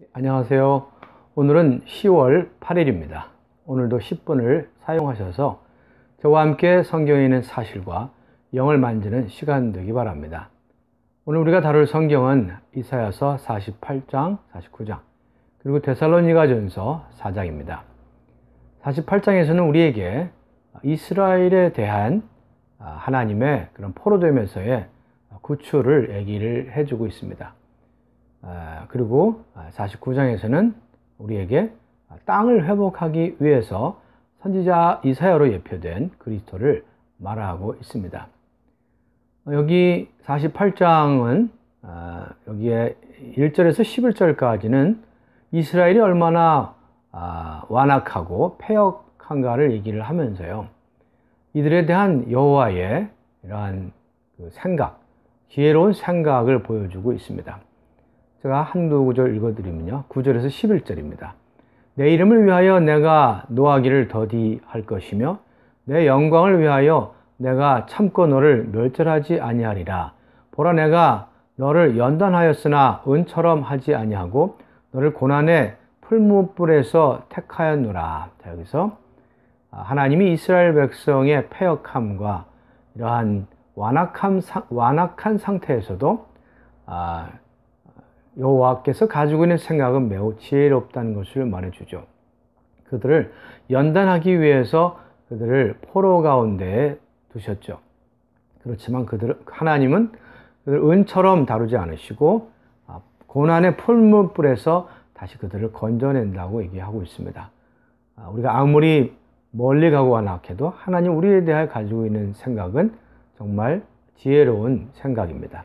네, 안녕하세요. 오늘은 10월 8일입니다. 오늘도 10분을 사용하셔서 저와 함께 성경에 있는 사실과 영을 만지는 시간 되기 바랍니다. 오늘 우리가 다룰 성경은 이사야서 48장, 49장, 그리고 데살로니가전서 4장입니다. 48장에서는 우리에게 이스라엘에 대한 아, 하나님의 그런 포로되면서의 구출을 얘기를 해주고 있습니다. 아, 그리고 49장에서는 아, 우리에게 땅을 회복하기 위해서 선지자 이사야로 예표된 그리스도를 말하고 있습니다. 여기 48장은 아, 여기에 1절에서 11절까지는 이스라엘이 얼마나 완악하고 폐역한가를 얘기를 하면서요. 이들에 대한 여호와의 이러한 그 생각, 기회로운 생각을 보여주고 있습니다. 제가 한 두 구절 읽어드리면요. 9절에서 11절입니다. 내 이름을 위하여 내가 노하기를 더디할 것이며 내 영광을 위하여 내가 참고 너를 멸절하지 아니하리라. 보라 내가 너를 연단하였으나 은처럼 하지 아니하고 너를 고난의 풀무불에서 택하였노라. 자, 여기서 아, 하나님이 이스라엘 백성의 패역함과 이러한 완악함, 완악한 상태에서도 아, 여호와께서 가지고 있는 생각은 매우 지혜롭다는 것을 말해주죠. 그들을 연단하기 위해서 그들을 포로 가운데 두셨죠. 그렇지만 그들 하나님은 그들을 은처럼 다루지 않으시고 아, 고난의 풀물불에서 다시 그들을 건져낸다고 얘기하고 있습니다. 아, 우리가 아무리 멀리 가고나 악해도 하나님 우리에 대해 가지고 있는 생각은 정말 지혜로운 생각입니다.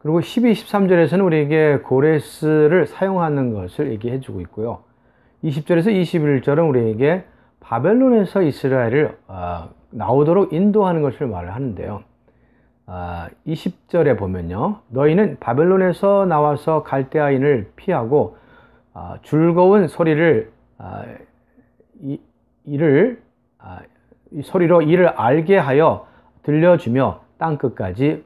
그리고 12, 13절에서는 우리에게 고레스를 사용하는 것을 얘기해 주고 있고요. 20절에서 21절은 우리에게 바벨론에서 이스라엘을 아, 나오도록 인도하는 것을 말을 하는데요. 20절에 아, 보면요. 너희는 바벨론에서 나와서 갈대아인을 피하고 아, 즐거운 소리를 이, 이를 소리로 이를 알게 하여 들려주며 땅 끝까지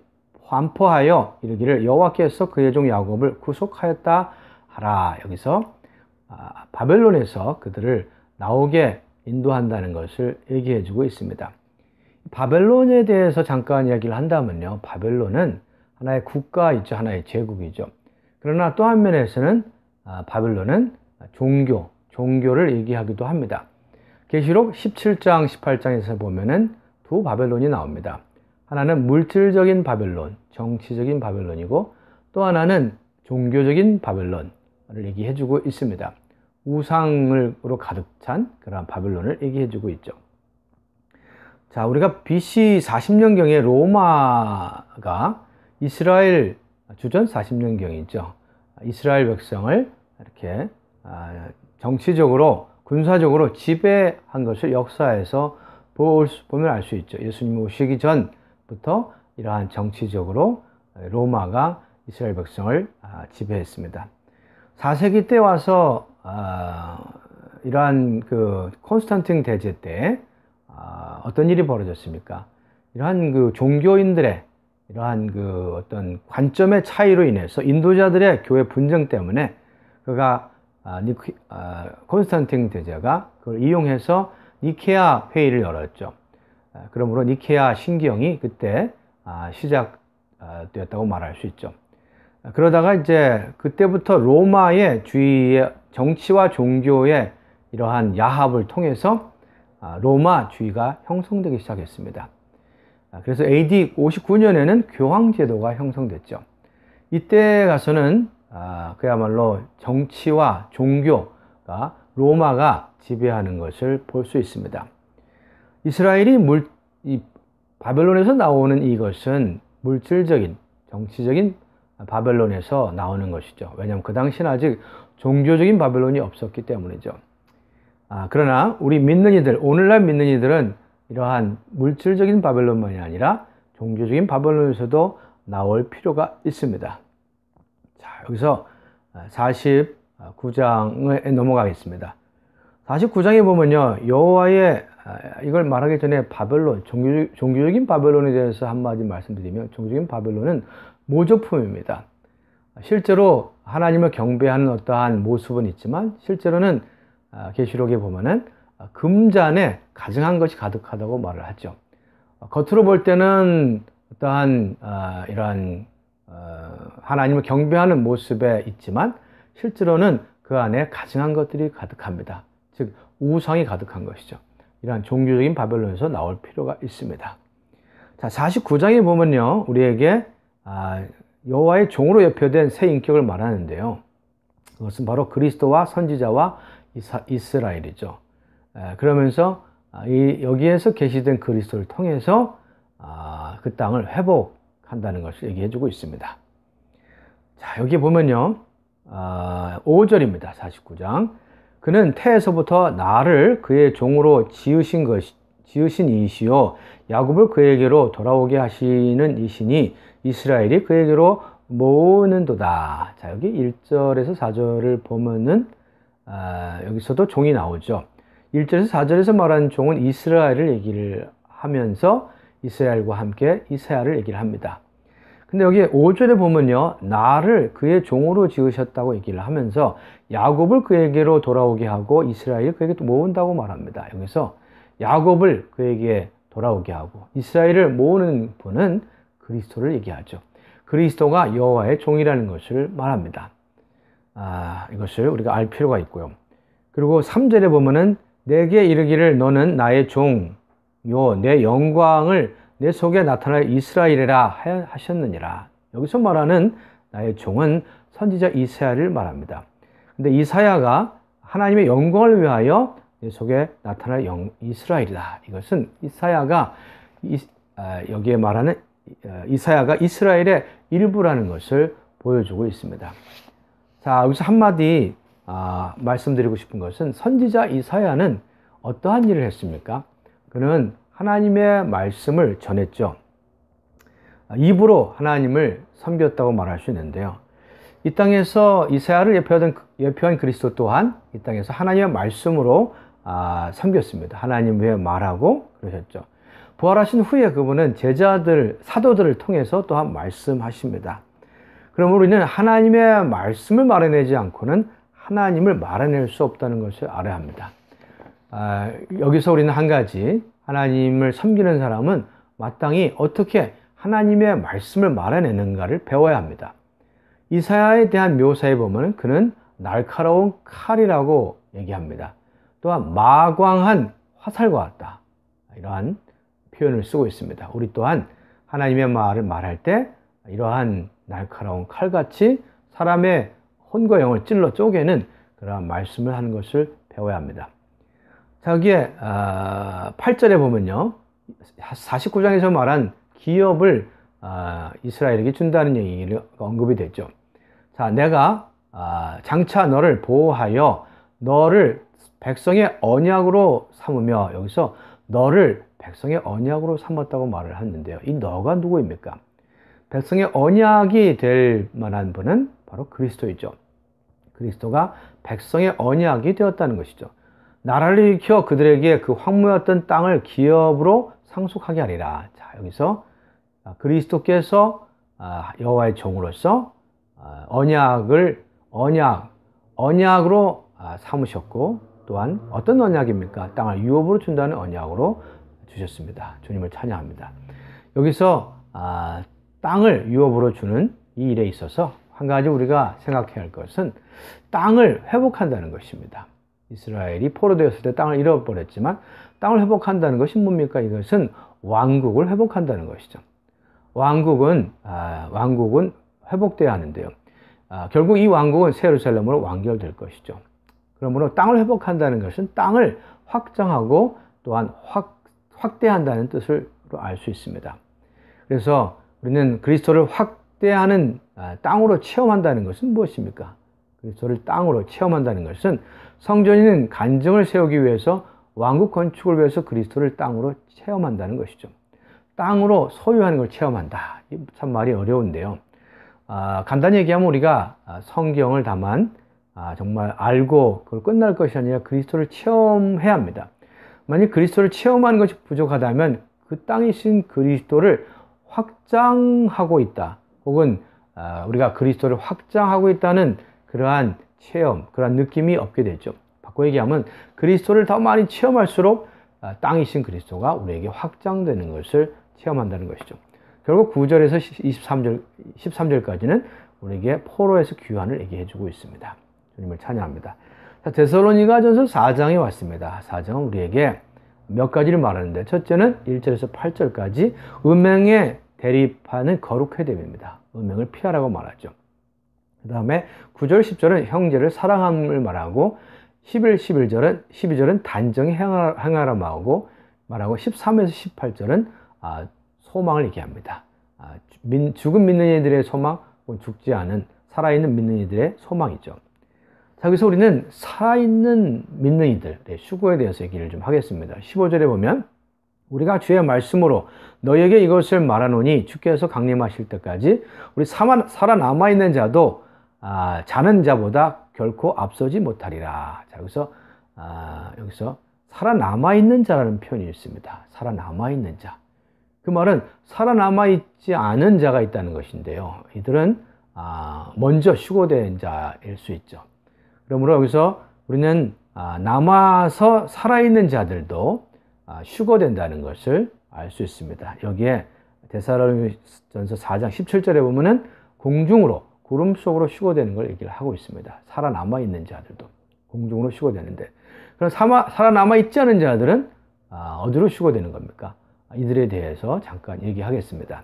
완포하여 이르기를 여호와께서 그의 종 야곱을 구속하였다 하라. 여기서 아, 바벨론에서 그들을 나오게 인도한다는 것을 얘기해 주고 있습니다. 바벨론에 대해서 잠깐 이야기를 한다면요. 바벨론은 하나의 국가있죠 하나의 제국이죠. 그러나 또 한 면에서는 아, 바벨론은 종교, 종교를 얘기하기도 합니다. 계시록 17장, 18장에서 보면은 두 바벨론이 나옵니다. 하나는 물질적인 바벨론, 정치적인 바벨론이고 또 하나는 종교적인 바벨론을 얘기해주고 있습니다. 우상으로 가득 찬그러 바벨론을 얘기해주고 있죠. 자, 우리가 BC 40년경에 로마가 이스라엘 주전 40년경이죠. 이스라엘 백성을 이렇게 아, 정치적으로 군사적으로 지배한 것을 역사에서 보면 알 수 있죠. 예수님 오시기 전 때부터 이러한 정치적으로 로마가 이스라엘 백성을 아, 지배했습니다. 4세기 때 와서 아, 이러한 그 콘스탄틴 대제 때 아, 어떤 일이 벌어졌습니까? 이러한 그 종교인들의 이러한 그 어떤 관점의 차이로 인해서 인도자들의 교회 분쟁 때문에 그가 콘스탄틴 대제가 그걸 이용해서 니케아 회의를 열었죠. 아, 그러므로 니케아 신기영이 그때 아, 시작되었다고 아, 말할 수 있죠. 그러다가 이제 그때부터 로마의 주의의 정치와 종교의 이러한 야합을 통해서 로마 주의가 형성되기 시작했습니다. 그래서 AD 59년에는 교황제도가 형성됐죠. 이때 가서는 그야말로 정치와 종교가 로마가 지배하는 것을 볼 수 있습니다. 이스라엘이 물, 이 바벨론에서 나오는 이것은 물질적인, 정치적인 바벨론에서 나오는 것이죠. 왜냐하면 그 당시는 아직 종교적인 바벨론이 없었기 때문이죠. 아, 그러나 우리 믿는 이들, 오늘날 믿는 이들은 이러한 물질적인 바벨론만이 아니라 종교적인 바벨론에서도 나올 필요가 있습니다. 자, 여기서 49장에 넘어가겠습니다. 49장에 보면요. 여호와의 아, 이걸 말하기 전에 바벨론, 종교적, 종교적인 바벨론에 대해서 한마디 말씀드리면 종교적인 바벨론은 모조품입니다. 실제로 하나님을 경배하는 어떠한 모습은 있지만 실제로는 아, 계시록에 보면은 금잔에 가증한 것이 가득하다고 말을 하죠. 겉으로 볼 때는 어떠한 아, 이러한 어, 하나님을 경배하는 모습에 있지만 실제로는 그 안에 가증한 것들이 가득합니다. 즉 우상이 가득한 것이죠. 이러한 종교적인 바벨론에서 나올 필요가 있습니다. 자, 49장에 보면요. 우리에게 아, 여호와의 종으로 예표된 새 인격을 말하는데요. 그것은 바로 그리스도와 선지자와 이사, 이스라엘이죠. 에, 그러면서 아, 이, 여기에서 계시된 그리스도를 통해서 아, 그 땅을 회복한다는 것을 얘기해 주고 있습니다. 자, 여기 보면요. 아, 5절입니다. 49장. 그는 태에서부터 나를 그의 종으로 지으신 것이 지으신 이시요 야곱을 그에게로 돌아오게 하시는 이시니 이스라엘이 그에게로 모으는도다. 자, 여기 1절에서 4절을 보면은 아, 여기서도 종이 나오죠. 1절에서 4절에서 말하는 종은 이스라엘을 얘기를 하면서 이스라엘과 함께 이세아를 얘기를 합니다. 근데 여기 5절에 보면요. 나를 그의 종으로 지으셨다고 얘기를 하면서 야곱을 그에게로 돌아오게 하고 이스라엘 그에게 또 모은다고 말합니다. 여기서 야곱을 그에게 돌아오게 하고 이스라엘을 모으는 분은 그리스도를 얘기하죠. 그리스도가 여호와의 종이라는 것을 말합니다. 아, 이것을 우리가 알 필요가 있고요. 그리고 3절에 보면은 내게 이르기를 너는 나의 종, 요, 내 영광을 내 속에 나타날 이스라엘이라 하셨느니라. 여기서 말하는 나의 종은 선지자 이사야를 말합니다. 근데 이사야가 하나님의 영광을 위하여 내 속에 나타날 영, 이스라엘이다. 이것은 이사야가 이, 아, 여기에 말하는 어, 이사야가 이스라엘의 일부라는 것을 보여주고 있습니다. 자, 여기서 한마디 아, 말씀드리고 싶은 것은 선지자 이사야는 어떠한 일을 했습니까? 그는 하나님의 말씀을 전했죠. 입으로 하나님을 섬겼다고 말할 수 있는데요. 이 땅에서 이사야를 예표하던, 그, 예표한 그리스도 또한 이 땅에서 하나님의 말씀으로 아, 섬겼습니다. 하나님 왜 말하고 그러셨죠. 부활하신 후에 그분은 제자들, 사도들을 통해서 또한 말씀하십니다. 그러므로 우리는 하나님의 말씀을 말해내지 않고는 하나님을 말해낼 수 없다는 것을 알아야 합니다. 아, 여기서 우리는 한 가지 하나님을 섬기는 사람은 마땅히 어떻게 하나님의 말씀을 말해내는가를 배워야 합니다. 이사야에 대한 묘사에 보면 그는 날카로운 칼이라고 얘기합니다. 또한 마광한 화살과 같다. 이러한 표현을 쓰고 있습니다. 우리 또한 하나님의 말을 말할 때 이러한 날카로운 칼같이 사람의 혼과 영을 찔러 쪼개는 그러한 말씀을 하는 것을 배워야 합니다. 자, 여기에 아, 8절에 보면요. 49장에서 말한 기업을 아, 이스라엘에게 준다는 얘기가 언급이 됐죠. 자, 내가 아, 장차 너를 보호하여 너를 백성의 언약으로 삼으며 여기서 너를 백성의 언약으로 삼았다고 말을 했는데요. 이 너가 누구입니까? 백성의 언약이 될 만한 분은 바로 그리스도이죠. 그리스도가 백성의 언약이 되었다는 것이죠. 나라를 일으켜 그들에게 그 황무였던 땅을 기업으로 상속하게 하리라. 자, 여기서 아, 그리스도께서 아, 여호와의 종으로서 아, 언약을 언약 언약으로 삼으셨고 또한 어떤 언약입니까? 땅을 유업으로 준다는 언약으로 주셨습니다. 주님을 찬양합니다. 여기서 땅을 유업으로 주는 이 일에 있어서 한 가지 우리가 생각해야 할 것은 땅을 회복한다는 것입니다. 이스라엘이 포로되었을 때 땅을 잃어버렸지만 땅을 회복한다는 것이 뭡니까? 이것은 왕국을 회복한다는 것이죠. 왕국은 아, 왕국은 회복돼야 하는데요. 아, 결국 이 왕국은 세루살렘으로 완결될 것이죠. 그러므로 땅을 회복한다는 것은 땅을 확장하고 또한 확, 확대한다는 뜻으로알 수 있습니다. 그래서 우리는 그리스도를 확대하는 아, 땅으로 체험한다는 것은 무엇입니까? 그리스도를 땅으로 체험한다는 것은 성전인는 간증을 세우기 위해서 왕국 건축을 위해서 그리스도를 땅으로 체험한다는 것이죠. 땅으로 소유하는 걸 체험한다. 참 말이 어려운데요. 아, 간단히 얘기하면 우리가 아, 성경을 다만 아, 정말 알고 그걸 끝날 것이 아니라 그리스도를 체험해야 합니다. 만약 그리스도를 체험하는 것이 부족하다면 그 땅이신 그리스도를 확장하고 있다. 혹은 아, 우리가 그리스도를 확장하고 있다는 그러한 체험, 그러한 느낌이 없게 되죠. 바꿔 얘기하면 그리스도를 더 많이 체험할수록 아, 땅이신 그리스도가 우리에게 확장되는 것을 체험한다는 것이죠. 결국 9절에서 23절, 13절까지는 우리에게 포로에서 귀환을 얘기해 주고 있습니다. 주님을 찬양합니다. 자, 데살로니가 전서 4장에 왔습니다. 4장은 우리에게 몇 가지를 말하는데 첫째는 1절에서 8절까지 음행에 대립하는 거룩해됨입니다. 음행을 피하라고 말하죠. 그 다음에 9절, 10절은 형제를 사랑함을 말하고 11, 11절은 12절은 단정히 행하라 말하고 말하고 13에서 18절은 아, 소망을 얘기합니다. 아, 죽은 믿는 이들의 소망, 죽지 않은 살아있는 믿는 이들의 소망이죠. 자, 여기서 우리는 살아있는 믿는 이들의 네, 수고에 대해서 얘기를 좀 하겠습니다. 15절에 보면 우리가 주의 말씀으로 너에게 이것을 말하노니 주께서 강림하실 때까지 우리 살아남아 있는 자도 아, 자는 자보다 결코 앞서지 못하리라. 자, 여기서, 아, 여기서 살아남아있는 자라는 표현이 있습니다. 살아남아있는 자. 그 말은 살아남아있지 않은 자가 있다는 것인데요. 이들은 아, 먼저 휴고된 자일 수 있죠. 그러므로 여기서 우리는 아, 남아서 살아있는 자들도 아, 휴고된다는 것을 알 수 있습니다. 여기에 대사로전서 4장 17절에 보면은 공중으로 구름 속으로 휴거되는 걸 얘기를 하고 있습니다. 살아남아 있는 자들도 공중으로 휴거되는데 그럼 살아남아 있지 않은 자들은 아, 어디로 휴거되는 겁니까? 이들에 대해서 잠깐 얘기하겠습니다.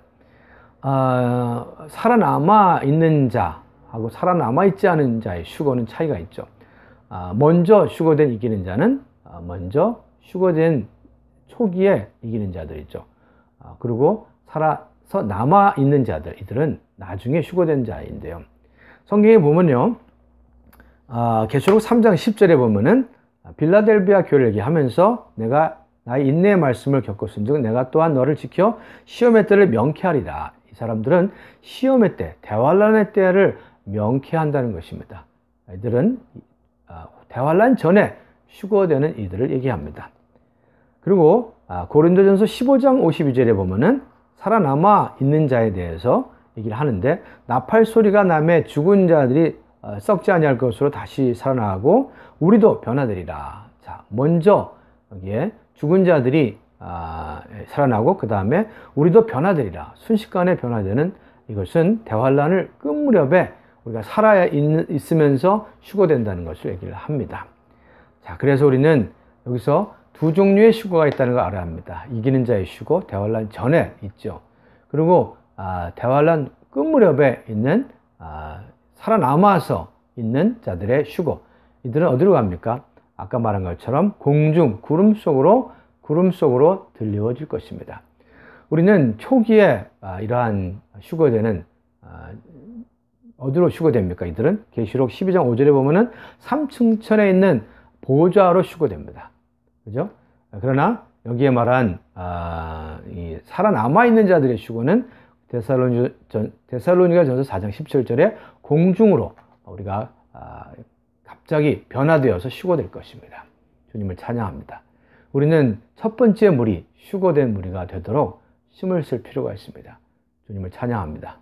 아, 살아남아 있는 자하고 살아남아 있지 않은 자의 휴거는 차이가 있죠. 아, 먼저 휴거된 이기는 자는 아, 먼저 휴거된 초기에 이기는 자들 있죠. 아, 그리고 살아 서 남아 있는 자들 이들은 나중에 휴거된 자인데요. 성경에 보면요. 아, 계시록 3장 10절에 보면은 빌라델비아 교회를 얘기하면서 내가 나의 인내의 말씀을 겪었은즉 내가 또한 너를 지켜 시험의 때를 명쾌하리라. 이 사람들은 시험의 때, 대환란의 때를 명쾌한다는 것입니다. 이들은 아, 대환란 전에 휴거되는 이들을 얘기합니다. 그리고 아, 고린도전서 15장 52절에 보면은 살아남아 있는 자에 대해서 얘기를 하는데 나팔 소리가 남의 죽은 자들이 어, 썩지 아니할 것으로 다시 살아나고 우리도 변화되리라. 자, 먼저 여기에 죽은 자들이 아, 살아나고 그 다음에 우리도 변화되리라. 순식간에 변화되는 이것은 대환란을 끝 무렵에 우리가 살아 있, 으면서 휴고된다는 것을 얘기를 합니다. 자, 그래서 우리는 여기서 두 종류의 슈거가 있다는 걸 알아야 합니다. 이기는 자의 슈거, 대활란 전에 있죠. 그리고 아, 대활란끝 무렵에 있는 아, 살아남아서 있는 자들의 슈거. 이들은 어디로 갑니까? 아까 말한 것처럼 공중 구름 속으로 구름 속으로 들려질 것입니다. 우리는 초기에 아, 이러한 슈거되는 아, 어디로 슈거됩니까? 이들은 계시록 12장 5절에 보면은 3층천에 있는 보좌로 슈거됩니다. 그죠? 그러나 여기에 말한 아, 이 살아남아 있는 자들의 휴거는 데살로니, 가 전서 4장 17절에 공중으로 우리가 아, 갑자기 변화되어서 휴거될 것입니다. 주님을 찬양합니다. 우리는 첫 번째 물이 휴거된 무리가 되도록 힘을 쓸 필요가 있습니다. 주님을 찬양합니다.